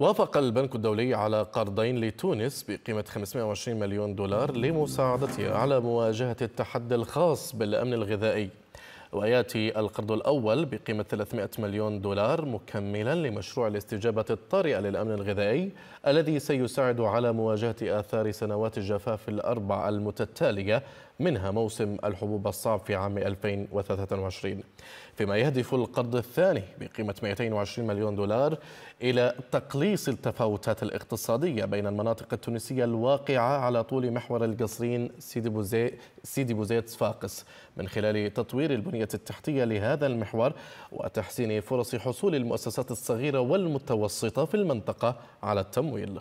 وافق البنك الدولي على قرضين لتونس بقيمة 520 مليون دولار لمساعدتها على مواجهة التحدي الخاص بالأمن الغذائي وياتي القرض الاول بقيمه 300 مليون دولار مكملا لمشروع الاستجابه الطارئه للامن الغذائي الذي سيساعد على مواجهه اثار سنوات الجفاف الاربع المتتاليه منها موسم الحبوب الصعب في عام 2023 فيما يهدف القرض الثاني بقيمة 220 مليون دولار إلى تقليص التفاوتات الاقتصادية بين المناطق التونسية الواقعة على طول محور القصرين سيدي بوزيت صفاقس من خلال تطوير البنية البنية التحتية لهذا المحور وتحسين فرص حصول المؤسسات الصغيرة والمتوسطة في المنطقة على التمويل